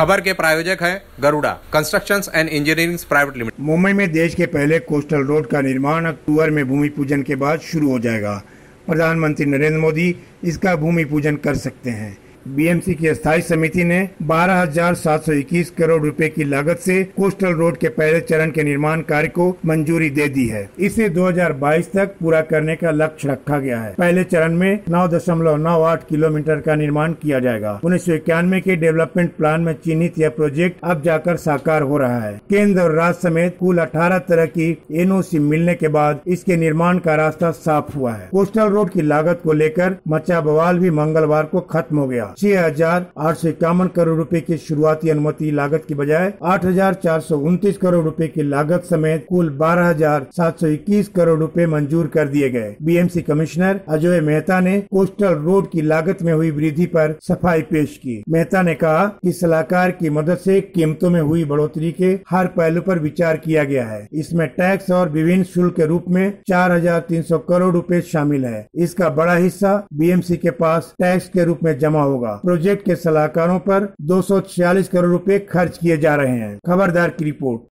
खबर के प्रायोजक है Garuda construction and engineering private limited Mumbai में देश के पहले कोस्टल रोड का निर्माण अक्टूबर में भूमि पूजन के बाद शुरू हो जाएगा प्रधानमंत्री नरेंद्र मोदी इसका भूमि पूजन कर सकते हैं बीएमसी की स्थायी समिति ने 12,721 करोड़ रुपए की लागत से कोस्टल रोड के पहले चरण के निर्माण कार्य को मंजूरी दे दी है इसे 2022 तक पूरा करने का लक्ष्य रखा गया है पहले चरण में 9.98 किलोमीटर का निर्माण किया जाएगा उन्नीस के डेवलपमेंट प्लान में चिन्हित यह प्रोजेक्ट अब जाकर साकार हो रहा है केंद्र और राज्य समेत कुल अठारह तरह की एन मिलने के बाद इसके निर्माण का रास्ता साफ हुआ है कोस्टल रोड की लागत को लेकर मचा बवाल भी मंगलवार को खत्म हो गया छह हजार आठ सौ इक्यावन करोड़ रूपए की शुरुआती अनुमति लागत की बजाय आठ हजार चार सौ उनतीस करोड़ रूपए की लागत समेत कुल बारह हजार सात सौ इक्कीस करोड़ रूपए मंजूर कर दिए गए बीएमसी कमिश्नर अजय मेहता ने कोस्टल रोड की लागत में हुई वृद्धि पर सफाई पेश की मेहता ने कहा कि सलाहकार की मदद से कीमतों में हुई बढ़ोतरी के हर पहलू पर विचार किया गया है इसमें टैक्स और विभिन्न शुल्क के रूप में चार हजार तीन सौ करोड़ रुपए शामिल है इसका बड़ा हिस्सा बीएमसी के पास टैक्स के रूप में जमा होगा होगा प्रोजेक्ट के सलाहकारों पर 246 करोड़ रुपए खर्च किए जा रहे हैं खबरदार की रिपोर्ट